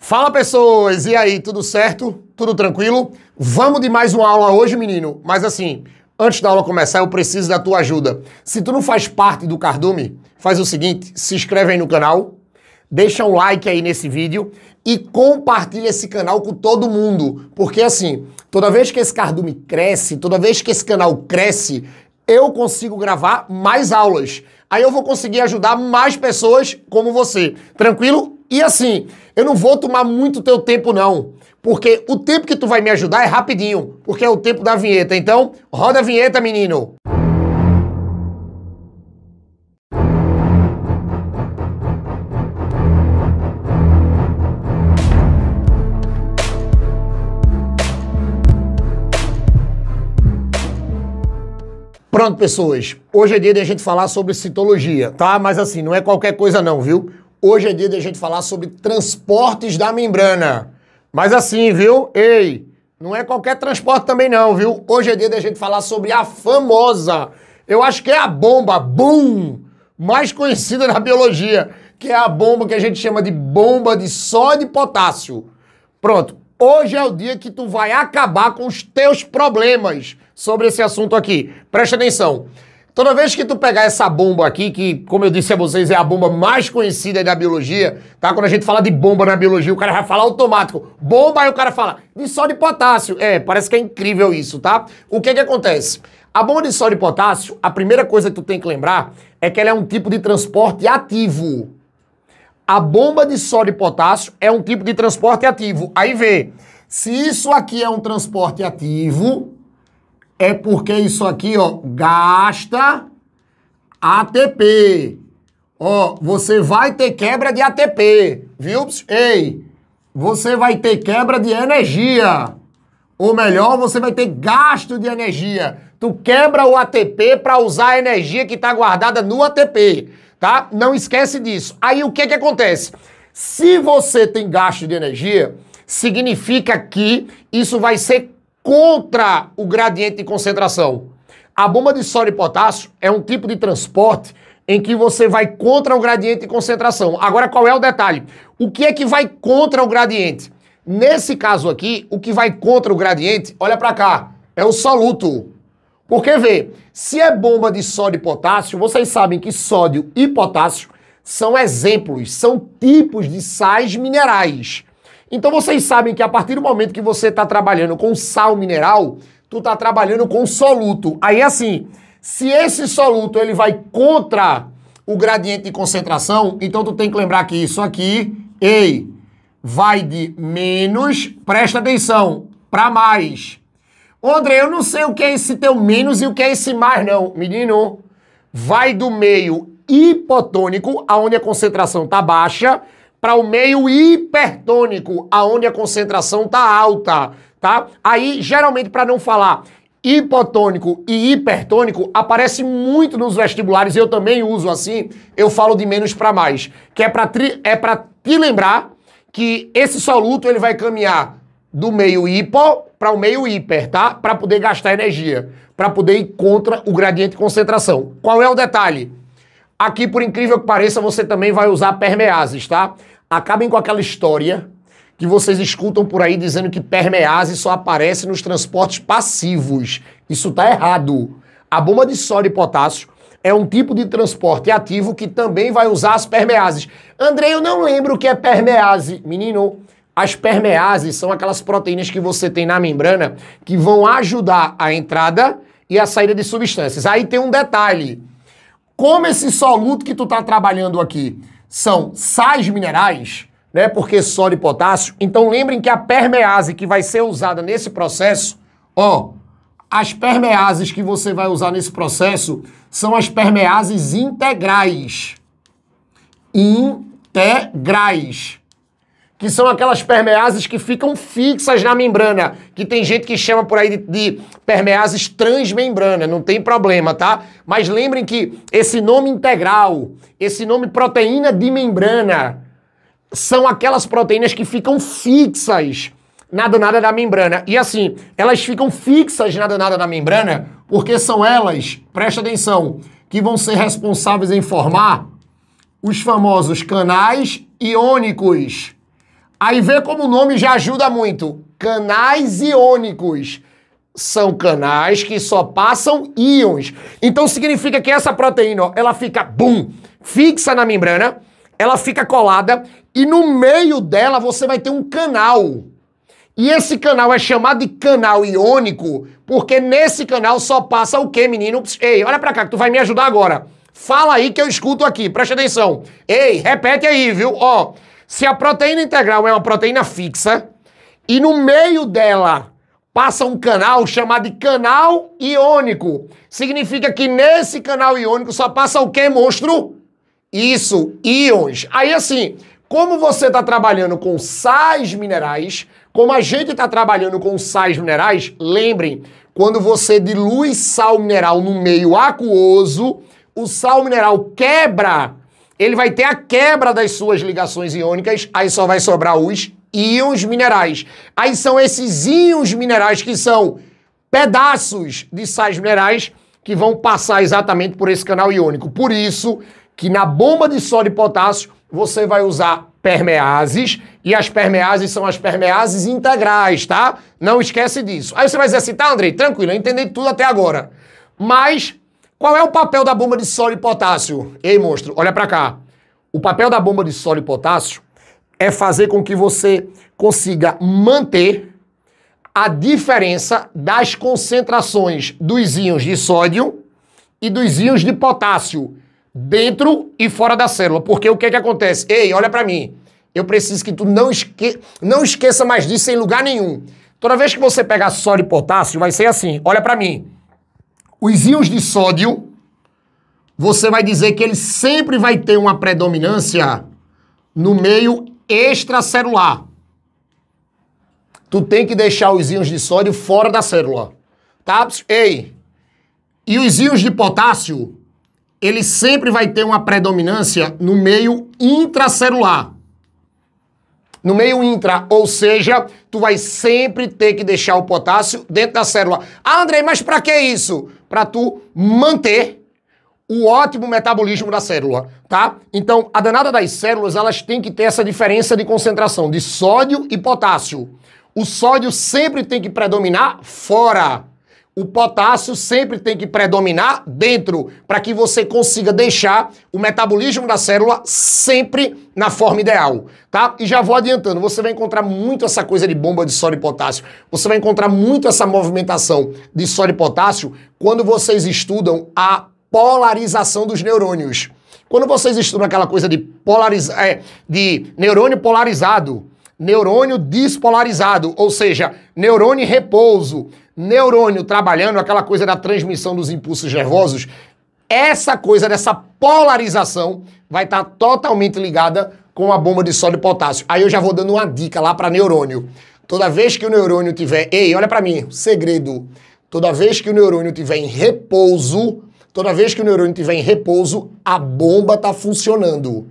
Fala pessoas, e aí, tudo certo? Tudo tranquilo? Vamos de mais uma aula hoje, menino. Mas assim, antes da aula começar, eu preciso da tua ajuda. Se tu não faz parte do Cardume, faz o seguinte, se inscreve aí no canal, deixa um like aí nesse vídeo e compartilha esse canal com todo mundo, porque assim, toda vez que esse Cardume cresce, toda vez que esse canal cresce, eu consigo gravar mais aulas. Aí eu vou conseguir ajudar mais pessoas como você. Tranquilo? E assim, eu não vou tomar muito teu tempo não, porque o tempo que tu vai me ajudar é rapidinho, porque é o tempo da vinheta. Então, roda a vinheta, menino. Pronto, pessoas. Hoje é dia de a gente falar sobre citologia, tá? Mas assim, não é qualquer coisa não, viu? Hoje é dia de a gente falar sobre transportes da membrana. Mas assim, viu? Ei, não é qualquer transporte também não, viu? Hoje é dia da gente falar sobre a famosa, eu acho que é a bomba, boom, mais conhecida na biologia, que é a bomba que a gente chama de bomba de sódio e potássio. Pronto, hoje é o dia que tu vai acabar com os teus problemas sobre esse assunto aqui. Presta atenção. Toda vez que tu pegar essa bomba aqui, que, como eu disse a vocês, é a bomba mais conhecida da biologia, tá? Quando a gente fala de bomba na biologia, o cara vai falar automático. Bomba, aí o cara fala, de sódio e potássio. É, parece que é incrível isso, tá? O que que acontece? A bomba de sódio e potássio, a primeira coisa que tu tem que lembrar é que ela é um tipo de transporte ativo. A bomba de sódio e potássio é um tipo de transporte ativo. Aí vê, se isso aqui é um transporte ativo, é porque isso aqui, ó, gasta ATP. Ó, você vai ter quebra de ATP, viu? Ei, você vai ter quebra de energia. Ou melhor, você vai ter gasto de energia. Tu quebra o ATP para usar a energia que está guardada no ATP, tá? Não esquece disso. Aí o que que acontece? Se você tem gasto de energia, significa que isso vai ser contra o gradiente de concentração. A bomba de sódio e potássio é um tipo de transporte em que você vai contra o gradiente de concentração. Agora, qual é o detalhe? O que é que vai contra o gradiente? Nesse caso aqui, o que vai contra o gradiente, olha para cá, é o soluto. Porque vê, se é bomba de sódio e potássio, vocês sabem que sódio e potássio são exemplos, são tipos de sais minerais. Então vocês sabem que a partir do momento que você está trabalhando com sal mineral, tu está trabalhando com soluto. Aí assim, se esse soluto ele vai contra o gradiente de concentração, então tu tem que lembrar que isso aqui, ei, vai de menos, presta atenção, para mais. André, eu não sei o que é esse teu menos e o que é esse mais não, menino. Vai do meio hipotônico, aonde a concentração tá baixa, para o meio hipertônico, aonde a concentração tá alta, tá? Aí, geralmente, para não falar hipotônico e hipertônico aparece muito nos vestibulares, eu também uso assim, eu falo de menos para mais, que é para é para te lembrar que esse soluto ele vai caminhar do meio hipo para o meio hiper, tá? Para poder gastar energia, para poder ir contra o gradiente de concentração. Qual é o detalhe? Aqui, por incrível que pareça, você também vai usar permeases, tá? Acabem com aquela história que vocês escutam por aí dizendo que permease só aparece nos transportes passivos. Isso tá errado. A bomba de sódio e potássio é um tipo de transporte ativo que também vai usar as permeases. Andrei, eu não lembro o que é permease. Menino, as permeases são aquelas proteínas que você tem na membrana que vão ajudar a entrada e a saída de substâncias. Aí tem um detalhe como esse soluto que tu está trabalhando aqui são sais minerais, né? Porque sódio e potássio. Então lembrem que a permease que vai ser usada nesse processo, ó, as permeases que você vai usar nesse processo são as permeases integrais. Integrais que são aquelas permeases que ficam fixas na membrana, que tem gente que chama por aí de, de permeases transmembrana, não tem problema, tá? Mas lembrem que esse nome integral, esse nome proteína de membrana, são aquelas proteínas que ficam fixas na danada da membrana. E assim, elas ficam fixas na danada da membrana porque são elas, presta atenção, que vão ser responsáveis em formar os famosos canais iônicos Aí vê como o nome já ajuda muito. Canais iônicos. São canais que só passam íons. Então significa que essa proteína, ó, ela fica, bum, fixa na membrana, ela fica colada e no meio dela você vai ter um canal. E esse canal é chamado de canal iônico, porque nesse canal só passa o quê, menino? Ei, olha pra cá que tu vai me ajudar agora. Fala aí que eu escuto aqui, presta atenção. Ei, repete aí, viu? Ó, se a proteína integral é uma proteína fixa e no meio dela passa um canal chamado de canal iônico, significa que nesse canal iônico só passa o que, monstro? Isso, íons. Aí assim, como você está trabalhando com sais minerais, como a gente está trabalhando com sais minerais, lembrem, quando você dilui sal mineral no meio aquoso, o sal mineral quebra ele vai ter a quebra das suas ligações iônicas, aí só vai sobrar os íons minerais. Aí são esses íons minerais que são pedaços de sais minerais que vão passar exatamente por esse canal iônico. Por isso que na bomba de sódio e potássio você vai usar permeases e as permeases são as permeases integrais, tá? Não esquece disso. Aí você vai dizer assim, tá, Andrei, tranquilo, eu entendi tudo até agora. Mas qual é o papel da bomba de sódio e potássio? Ei, monstro, olha para cá. O papel da bomba de sódio e potássio é fazer com que você consiga manter a diferença das concentrações dos íons de sódio e dos íons de potássio dentro e fora da célula. Porque o que é que acontece? Ei, olha para mim. Eu preciso que tu não, esque... não esqueça mais disso em lugar nenhum. Toda vez que você pegar sódio e potássio, vai ser assim. Olha para mim os íons de sódio, você vai dizer que ele sempre vai ter uma predominância no meio extracelular. Tu tem que deixar os íons de sódio fora da célula. Tá? Ei! E os íons de potássio, ele sempre vai ter uma predominância no meio intracelular no meio intra, ou seja, tu vai sempre ter que deixar o potássio dentro da célula. Ah, Andrei, mas para que isso? Para tu manter o ótimo metabolismo da célula, tá? Então, a danada das células, elas têm que ter essa diferença de concentração de sódio e potássio. O sódio sempre tem que predominar fora o potássio sempre tem que predominar dentro, para que você consiga deixar o metabolismo da célula sempre na forma ideal, tá? E já vou adiantando, você vai encontrar muito essa coisa de bomba de sódio e potássio, você vai encontrar muito essa movimentação de sódio e potássio quando vocês estudam a polarização dos neurônios. Quando vocês estudam aquela coisa de, polariza é, de neurônio polarizado, neurônio despolarizado, ou seja, neurônio em repouso, neurônio trabalhando, aquela coisa da transmissão dos impulsos nervosos, essa coisa dessa polarização vai estar tá totalmente ligada com a bomba de sódio e potássio. Aí eu já vou dando uma dica lá para neurônio. Toda vez que o neurônio tiver, ei, olha para mim, segredo. Toda vez que o neurônio tiver em repouso, toda vez que o neurônio tiver em repouso, a bomba tá funcionando.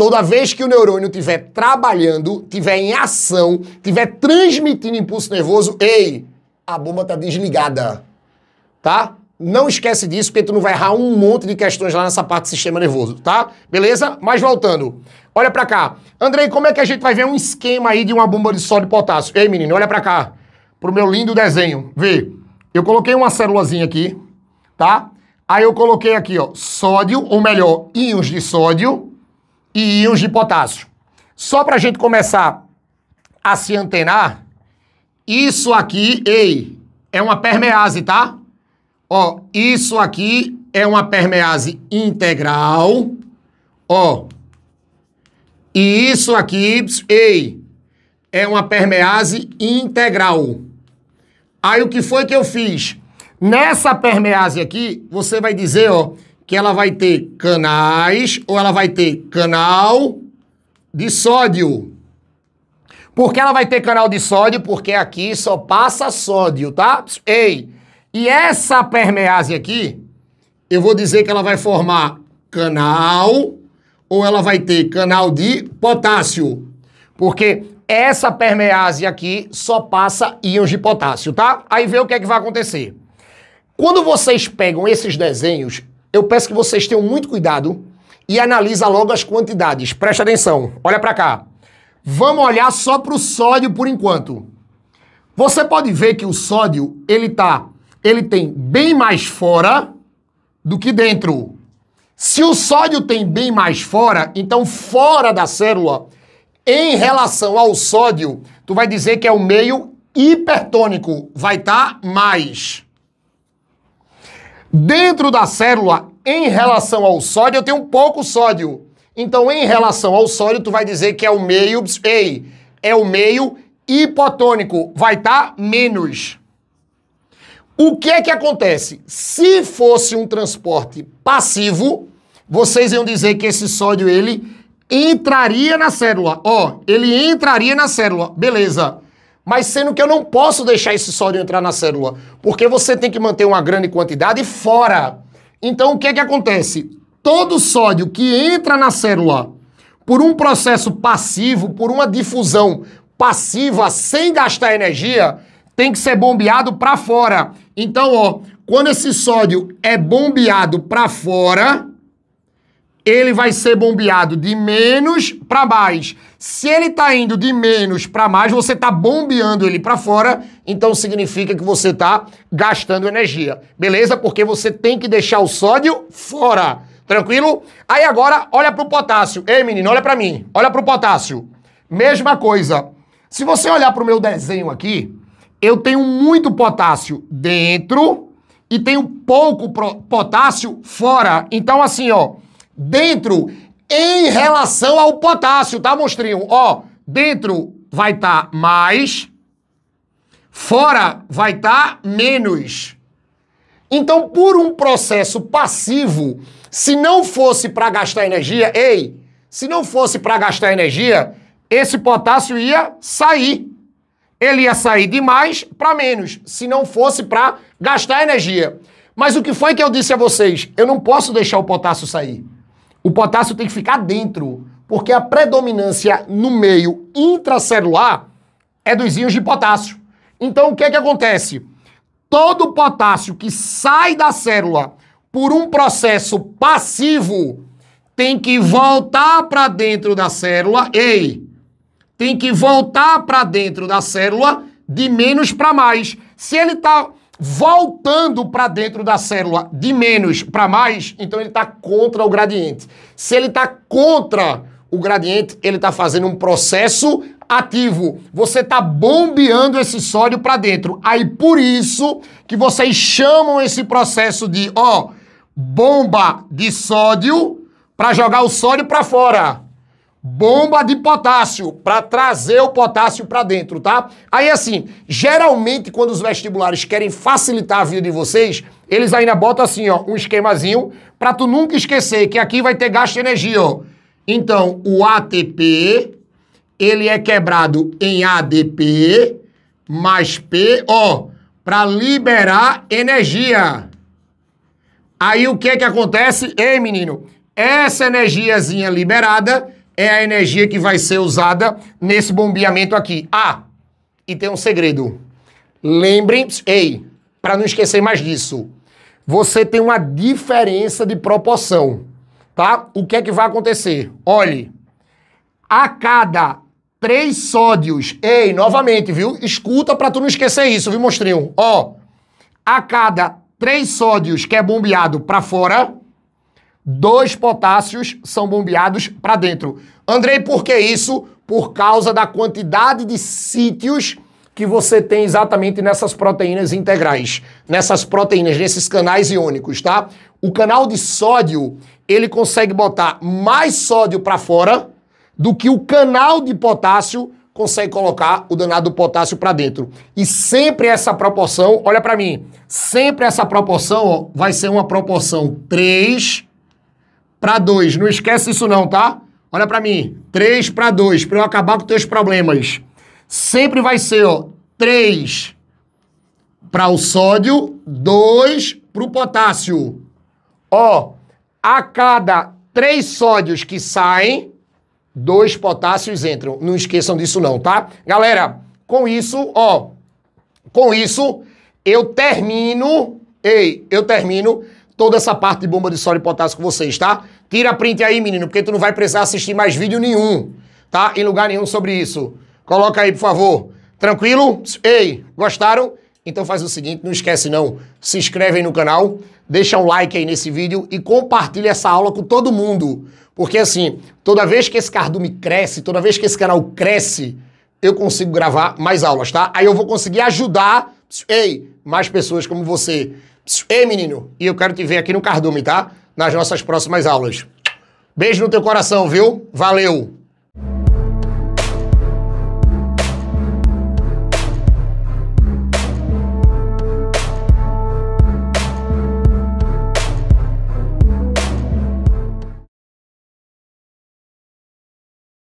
Toda vez que o neurônio estiver trabalhando, estiver em ação, estiver transmitindo impulso nervoso, ei, a bomba está desligada. Tá? Não esquece disso, porque tu não vai errar um monte de questões lá nessa parte do sistema nervoso, tá? Beleza? Mas voltando. Olha para cá. Andrei, como é que a gente vai ver um esquema aí de uma bomba de sódio e potássio? Ei, menino, olha para cá. Pro meu lindo desenho. Vê. Eu coloquei uma célulazinha aqui, tá? Aí eu coloquei aqui, ó, sódio, ou melhor, íons de sódio e íons de potássio. Só para a gente começar a se antenar, isso aqui, ei, é uma permease, tá? Ó, isso aqui é uma permease integral, ó. E isso aqui, ei, é uma permease integral. Aí o que foi que eu fiz? Nessa permease aqui, você vai dizer, ó, que ela vai ter canais ou ela vai ter canal de sódio. Por que ela vai ter canal de sódio? Porque aqui só passa sódio, tá? Ei, e essa permease aqui, eu vou dizer que ela vai formar canal ou ela vai ter canal de potássio. Porque essa permease aqui só passa íons de potássio, tá? Aí vê o que é que vai acontecer. Quando vocês pegam esses desenhos eu peço que vocês tenham muito cuidado e analisa logo as quantidades. Presta atenção, olha para cá. Vamos olhar só para o sódio por enquanto. Você pode ver que o sódio, ele tá, ele tem bem mais fora do que dentro. Se o sódio tem bem mais fora, então fora da célula, em relação ao sódio, tu vai dizer que é o meio hipertônico, vai estar tá mais. Dentro da célula, em relação ao sódio, eu tenho pouco sódio. Então, em relação ao sódio, tu vai dizer que é o meio, ei, é o meio hipotônico, vai estar tá menos. O que é que acontece? Se fosse um transporte passivo, vocês iam dizer que esse sódio ele entraria na célula. Ó, ele entraria na célula. Beleza mas sendo que eu não posso deixar esse sódio entrar na célula, porque você tem que manter uma grande quantidade fora. Então o que é que acontece? Todo sódio que entra na célula por um processo passivo, por uma difusão passiva sem gastar energia, tem que ser bombeado para fora. Então, ó, quando esse sódio é bombeado para fora, ele vai ser bombeado de menos para mais. Se ele está indo de menos para mais, você está bombeando ele para fora, então significa que você está gastando energia. Beleza? Porque você tem que deixar o sódio fora. Tranquilo? Aí agora, olha para o potássio. Ei, menino, olha para mim. Olha para o potássio. Mesma coisa. Se você olhar para o meu desenho aqui, eu tenho muito potássio dentro e tenho pouco potássio fora. Então, assim, ó dentro em relação ao potássio, tá, monstrinho? Ó, dentro vai estar tá mais, fora vai estar tá menos. Então, por um processo passivo, se não fosse para gastar energia, ei, se não fosse para gastar energia, esse potássio ia sair. Ele ia sair de mais para menos, se não fosse para gastar energia. Mas o que foi que eu disse a vocês? Eu não posso deixar o potássio sair. O potássio tem que ficar dentro, porque a predominância no meio intracelular é dos íons de potássio. Então o que é que acontece? Todo potássio que sai da célula por um processo passivo tem que voltar para dentro da célula. Ei, tem que voltar para dentro da célula de menos para mais. Se ele está voltando para dentro da célula de menos para mais, então ele está contra o gradiente. Se ele está contra o gradiente, ele está fazendo um processo ativo. Você está bombeando esse sódio para dentro. Aí por isso que vocês chamam esse processo de, ó, bomba de sódio para jogar o sódio para fora bomba de potássio para trazer o potássio para dentro, tá? Aí assim, geralmente quando os vestibulares querem facilitar a vida de vocês, eles ainda botam assim, ó, um esquemazinho para tu nunca esquecer que aqui vai ter gasto de energia, ó. Então, o ATP ele é quebrado em ADP mais P, ó, para liberar energia. Aí o que é que acontece? Ei, menino, essa energiazinha liberada é a energia que vai ser usada nesse bombeamento aqui. Ah, e tem um segredo. Lembrem, ei, para não esquecer mais disso, você tem uma diferença de proporção, tá? O que é que vai acontecer? Olhe, a cada três sódios, ei, novamente, viu? Escuta para tu não esquecer isso, viu, monstrinho? Ó, a cada três sódios que é bombeado para fora, dois potássios são bombeados para dentro. Andrei, por que isso? Por causa da quantidade de sítios que você tem exatamente nessas proteínas integrais, nessas proteínas, nesses canais iônicos, tá? O canal de sódio, ele consegue botar mais sódio para fora do que o canal de potássio consegue colocar o danado potássio para dentro. E sempre essa proporção, olha para mim, sempre essa proporção ó, vai ser uma proporção 3 para 2. Não esquece isso não, tá? Olha para mim. 3 para 2, para eu acabar com teus problemas. Sempre vai ser, ó, 3 para o sódio, 2 para o potássio. Ó, a cada 3 sódios que saem, 2 potássios entram. Não esqueçam disso não, tá? Galera, com isso, ó, com isso eu termino, ei, eu termino toda essa parte de bomba de sódio e potássio com vocês, tá? Tira print aí, menino, porque tu não vai precisar assistir mais vídeo nenhum, tá? Em lugar nenhum sobre isso. Coloca aí, por favor. Tranquilo? Ei, gostaram? Então faz o seguinte, não esquece não, se inscreve aí no canal, deixa um like aí nesse vídeo e compartilha essa aula com todo mundo. Porque assim, toda vez que esse cardume cresce, toda vez que esse canal cresce, eu consigo gravar mais aulas, tá? Aí eu vou conseguir ajudar, ei, mais pessoas como você. Ei, menino, e eu quero te ver aqui no Cardume, tá? Nas nossas próximas aulas. Beijo no teu coração, viu? Valeu!